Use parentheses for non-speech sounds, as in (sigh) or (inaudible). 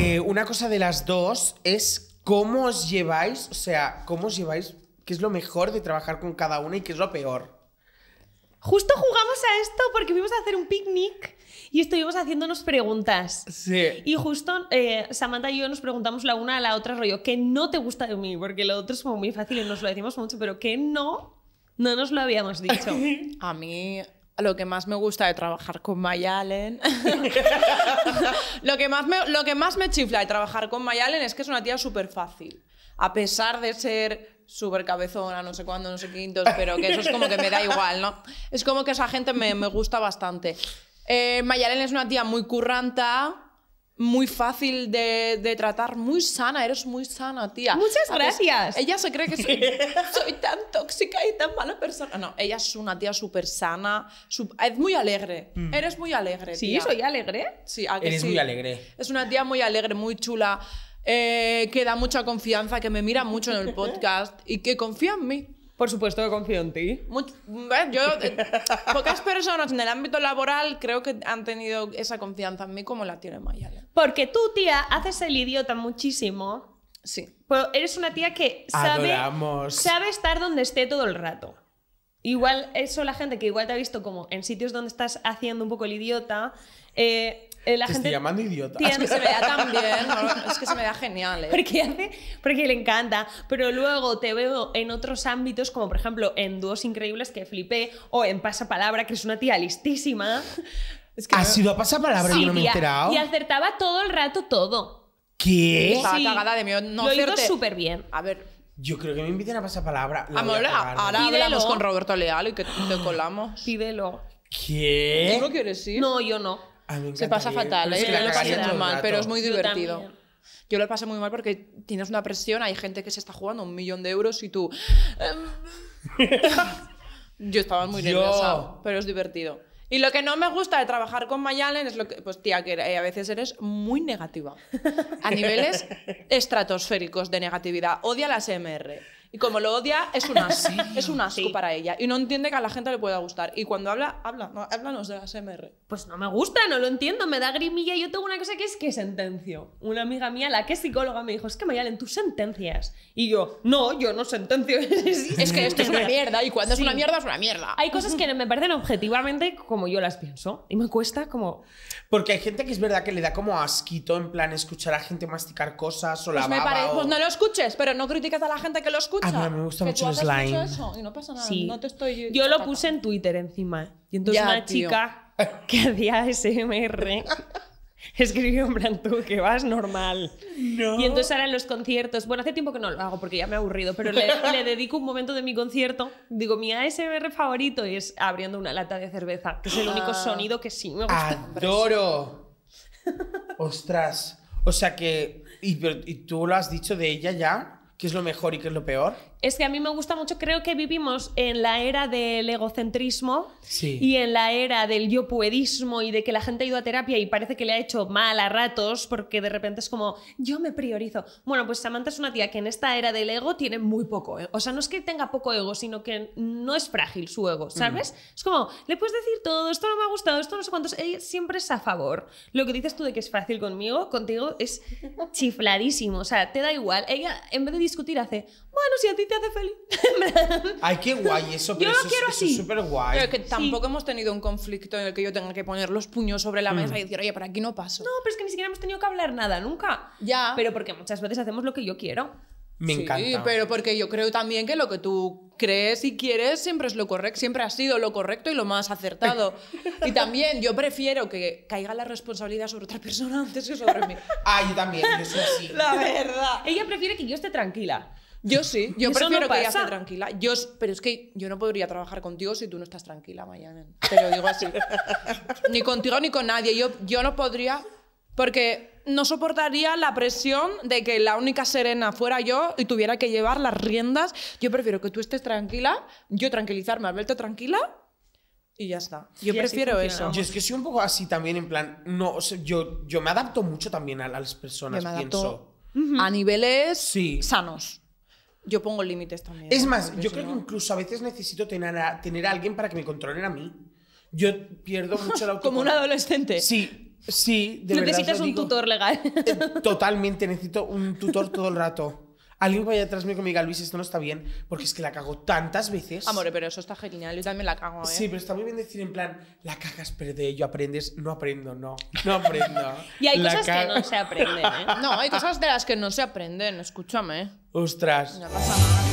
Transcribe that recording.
Eh, una cosa de las dos es cómo os lleváis, o sea, cómo os lleváis, qué es lo mejor de trabajar con cada una y qué es lo peor. Justo jugamos a esto porque fuimos a hacer un picnic y estuvimos haciéndonos preguntas. Sí. Y justo eh, Samantha y yo nos preguntamos la una a la otra rollo, ¿qué no te gusta de mí? Porque lo otro es como muy fácil y nos lo decimos mucho, pero ¿qué no? No nos lo habíamos dicho. (laughs) a mí lo que más me gusta de trabajar con Mayalen. (laughs) lo, que más me, lo que más me chifla de trabajar con Mayalen es que es una tía súper fácil. A pesar de ser súper cabezona, no sé cuándo, no sé quintos, pero que eso es como que me da igual, ¿no? Es como que esa gente me, gusta bastante. Eh, Mayalen es una tía muy curranta, muy fácil de, tratar, muy sana, eres muy sana, tía. Muchas gracias. Ella se cree que (laughs) soy, tan tóxica y tan mala persona. No, ella es una tía súper sana, es muy alegre. Mm. Eres muy alegre. Sí, soy alegre. Sí, eres muy alegre. Es una tía muy alegre, muy chula, eh, que da mucha confianza, que me mira mucho en el (laughs) podcast y que confía en mí. Por supuesto que confío en ti. Eh, pocas personas en el ámbito laboral creo que han tenido esa confianza en mí como la tiene Mayale. Porque tú, tía, haces el idiota muchísimo. Sí. Pero eres una tía que sabe, sabe estar donde esté todo el rato. Igual, eso la gente que igual te ha visto como en sitios donde estás haciendo un poco el idiota, eh, eh, te estoy llamando idiota. Tía, se me da tan bien. (laughs) es que se me da genial. ¿eh? Porque, le encanta. Pero luego te veo en otros ámbitos, como por ejemplo en Dúos Increíbles que flipé, o en Pasapalabra, que es una tía listísima. ¿Ha sido a pasapalabra? Sí, no me he enterado. Y acertaba todo el rato todo. ¿Qué? Estaba cagada de mí. No Lo hizo súper bien. A ver, yo creo que me inviten a pasa palabra. Amor, ahora Pídelo. hablamos con Roberto Leal y que te colamos. Pídelo. ¿Qué? ¿Tú no quieres ir? No, yo no se pasa fatal. Pero ¿eh? pero es muy divertido. Yo, lo pasé muy mal porque tienes una presión, hay gente que se está jugando un millón de euros y tú... Em, (laughs) yo estaba muy Yo. pero es divertido. Y lo que no me gusta de trabajar con Mayalen es lo que, pues tía, que eh, a veces eres muy negativa. A niveles estratosféricos de negatividad. Odia las MR. Y como lo odia, es un (laughs) asco. Es un asco para ella. Y no entiende que a la gente le pueda gustar. Y cuando habla, habla, no, háblanos de ASMR. Pues no me gusta, no lo entiendo, me da grimilla. Yo tengo una cosa que es que sentencio. Una amiga mía, la que es psicóloga, me dijo, es que Mayalen, tus sentencias. Y yo, no, yo no sentencio. (laughs) es que esto es una mierda. Y cuando es una mierda, es una mierda. Hay cosas que me parecen objetivamente como yo las pienso. Y me cuesta como... Porque hay gente que es verdad que le da como asquito en plan escuchar a gente masticar cosas o la pues, baba, pues no lo escuches, pero no criticas a la gente que lo escucha Ah, me gusta mucho Yo lo puse en Twitter encima. Y entonces una chica que hacía SMR (laughs) escribió en plan tú que vas normal. Y entonces ahora en los conciertos, bueno, hace tiempo que no lo hago porque ya me he aburrido, pero le, (laughs) le dedico un momento de mi concierto, digo, mi ASMR favorito es abriendo una lata de cerveza, que es el único ah. sonido que sí me gusta. Adoro. Ostras. O sea que. y tú lo has dicho de ella ya? qué es lo mejor y qué es lo peor? Es que a mí me gusta mucho, creo que vivimos en la era del egocentrismo y en la era del yo puedismo y de que la gente ha ido a terapia y parece que le ha hecho mal a ratos porque de repente es como, yo me priorizo. Bueno, pues Samantha es una tía que en esta era del ego tiene muy poco. O sea, no es que tenga poco ego, sino que no es frágil su ego, ¿sabes? Es como, le puedes decir todo, esto no me ha gustado, esto no sé cuántos, Ella siempre es a favor. Lo que dices tú de que es fácil conmigo, contigo es (laughs) chifladísimo, o sea, te da igual. Ella en vez de discutir hace, bueno, si a ti te hace feliz. (laughs) Ay, qué guay eso. Pero yo lo quiero así. es súper guay. Pero que tampoco hemos tenido un conflicto en el que yo tenga que poner los puños sobre la mesa mm. y decir, oye, pero aquí no paso. No, pero es que ni siquiera hemos tenido que hablar nada, nunca. Ya. Pero porque muchas veces hacemos lo que yo quiero. Me sí, encanta. pero porque yo creo también que lo que tú crees y quieres siempre es lo correcto, siempre ha sido lo correcto y lo más acertado. (laughs) y también yo prefiero que caiga la responsabilidad sobre otra persona antes que sobre mí. ay ah, yo también, yo soy así. La verdad. Ella prefiere que yo esté tranquila. Yo sí, yo prefiero que ella esté tranquila. Yo, pero es que yo no podría trabajar contigo si tú no estás tranquila mañana. Te lo digo así. (laughs) ni contigo ni con nadie. Yo, yo no podría, porque no soportaría la presión de que la única serena fuera yo y tuviera que llevar las riendas. Yo prefiero que tú estés tranquila, yo tranquilizarme, verte tranquila y ya está. Yo prefiero eso. Yo es que soy un poco así también, en plan, no, yo, yo me adapto mucho también a, las personas, pienso. A niveles sanos. Yo pongo límites también. Es más, yo creo que incluso a veces necesito tener a, tener a alguien para que me controlen a mí. Yo pierdo (laughs) mucho el Como un adolescente. Sí, sí, de Necesitas un tutor legal. Eh, totalmente, necesito un tutor todo el rato alguien vaya atrás mío y me Luis, esto no está bien, porque es que la cago tantas veces. Amor, pero eso está genial, yo también la cago, ¿eh? Sí, pero está muy bien decir en plan, la cagas, pero de ello aprendes, no aprendo, no, no aprendo. (laughs) y hay cosas que no se aprenden, ¿eh? No, hay cosas de las que no se aprenden, escúchame. Ostras. No pasa